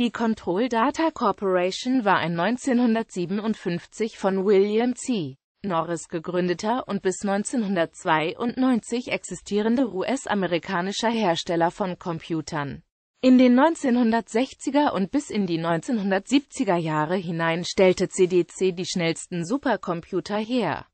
Die Control Data Corporation war ein 1957 von William C. Norris gegründeter und bis 1992 existierender US-amerikanischer Hersteller von Computern. In den 1960er und bis in die 1970er Jahre hinein stellte CDC die schnellsten Supercomputer her.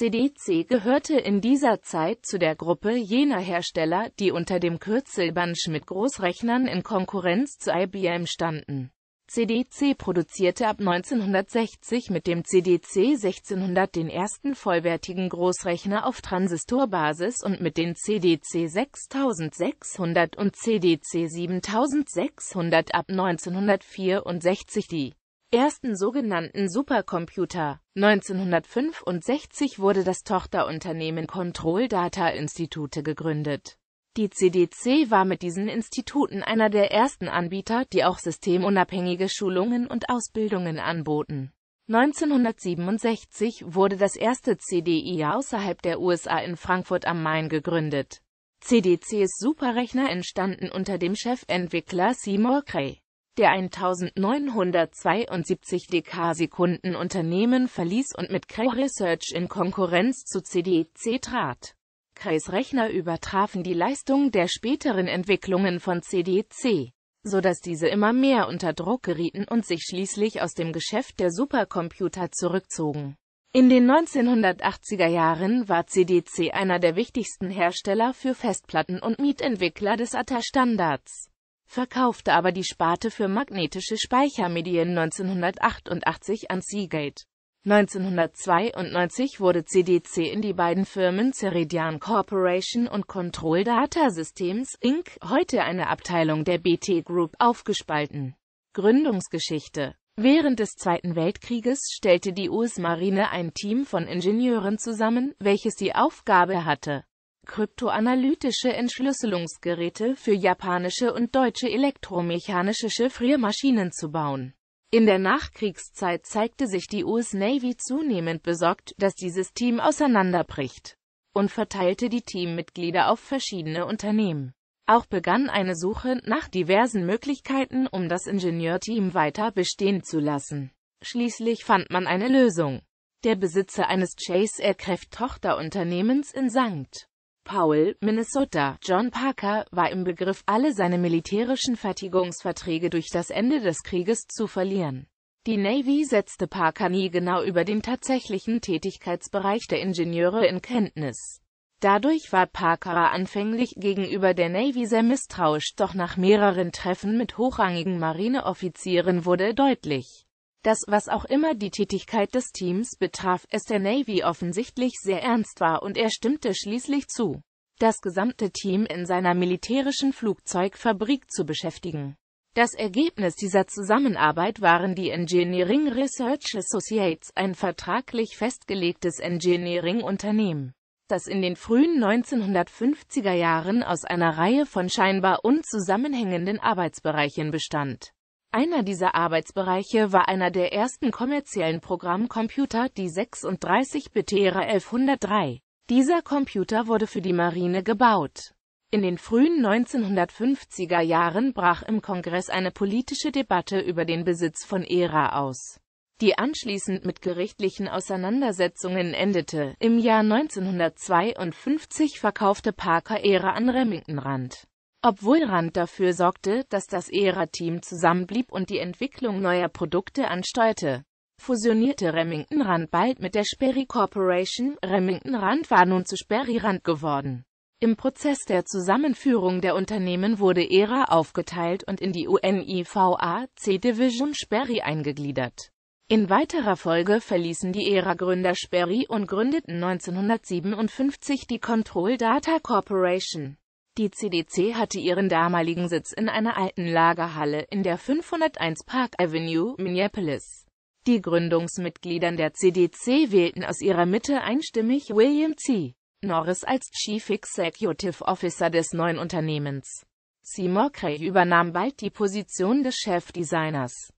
CDC gehörte in dieser Zeit zu der Gruppe jener Hersteller, die unter dem Kürzel Bunch mit Großrechnern in Konkurrenz zu IBM standen. CDC produzierte ab 1960 mit dem CDC 1600 den ersten vollwertigen Großrechner auf Transistorbasis und mit den CDC 6600 und CDC 7600 ab 1964 die ersten sogenannten Supercomputer. 1965 wurde das Tochterunternehmen Control Data Institute gegründet. Die CDC war mit diesen Instituten einer der ersten Anbieter, die auch systemunabhängige Schulungen und Ausbildungen anboten. 1967 wurde das erste CDI außerhalb der USA in Frankfurt am Main gegründet. CDCs Superrechner entstanden unter dem Chefentwickler Seymour Cray der 1972 dk sekunden Unternehmen verließ und mit Cray Research in Konkurrenz zu CDC trat. Crays Rechner übertrafen die Leistung der späteren Entwicklungen von CDC, so dass diese immer mehr unter Druck gerieten und sich schließlich aus dem Geschäft der Supercomputer zurückzogen. In den 1980er Jahren war CDC einer der wichtigsten Hersteller für Festplatten und Mietentwickler des ATA-Standards verkaufte aber die Sparte für magnetische Speichermedien 1988 an Seagate. 1992 wurde CDC in die beiden Firmen Ceridian Corporation und Control Data Systems Inc., heute eine Abteilung der BT Group, aufgespalten. Gründungsgeschichte Während des Zweiten Weltkrieges stellte die US-Marine ein Team von Ingenieuren zusammen, welches die Aufgabe hatte, Kryptoanalytische Entschlüsselungsgeräte für japanische und deutsche elektromechanische Chiffriermaschinen zu bauen. In der Nachkriegszeit zeigte sich die US Navy zunehmend besorgt, dass dieses Team auseinanderbricht und verteilte die Teammitglieder auf verschiedene Unternehmen. Auch begann eine Suche nach diversen Möglichkeiten, um das Ingenieurteam weiter bestehen zu lassen. Schließlich fand man eine Lösung. Der Besitzer eines Chase Aircraft Tochterunternehmens in St. Paul, Minnesota. John Parker war im Begriff, alle seine militärischen Fertigungsverträge durch das Ende des Krieges zu verlieren. Die Navy setzte Parker nie genau über den tatsächlichen Tätigkeitsbereich der Ingenieure in Kenntnis. Dadurch war Parker anfänglich gegenüber der Navy sehr misstrauisch, doch nach mehreren Treffen mit hochrangigen Marineoffizieren wurde deutlich, dass was auch immer die Tätigkeit des Teams betraf, es der Navy offensichtlich sehr ernst war und er stimmte schließlich zu, das gesamte Team in seiner militärischen Flugzeugfabrik zu beschäftigen. Das Ergebnis dieser Zusammenarbeit waren die Engineering Research Associates, ein vertraglich festgelegtes Engineering-Unternehmen, das in den frühen 1950er Jahren aus einer Reihe von scheinbar unzusammenhängenden Arbeitsbereichen bestand. Einer dieser Arbeitsbereiche war einer der ersten kommerziellen Programmcomputer, die 36 BTR 1103. Dieser Computer wurde für die Marine gebaut. In den frühen 1950er Jahren brach im Kongress eine politische Debatte über den Besitz von ERA aus, die anschließend mit gerichtlichen Auseinandersetzungen endete. Im Jahr 1952 verkaufte Parker ERA an Remington Rand obwohl Rand dafür sorgte, dass das ERA-Team zusammenblieb und die Entwicklung neuer Produkte ansteuerte. Fusionierte Remington Rand bald mit der Sperry Corporation, Remington Rand war nun zu Sperry Rand geworden. Im Prozess der Zusammenführung der Unternehmen wurde ERA aufgeteilt und in die UNIVA C Division Sperry eingegliedert. In weiterer Folge verließen die ERA-Gründer Sperry und gründeten 1957 die Control Data Corporation. Die CDC hatte ihren damaligen Sitz in einer alten Lagerhalle in der 501 Park Avenue, Minneapolis. Die Gründungsmitgliedern der CDC wählten aus ihrer Mitte einstimmig William C. Norris als Chief Executive Officer des neuen Unternehmens. Seymour Cray übernahm bald die Position des Chefdesigners.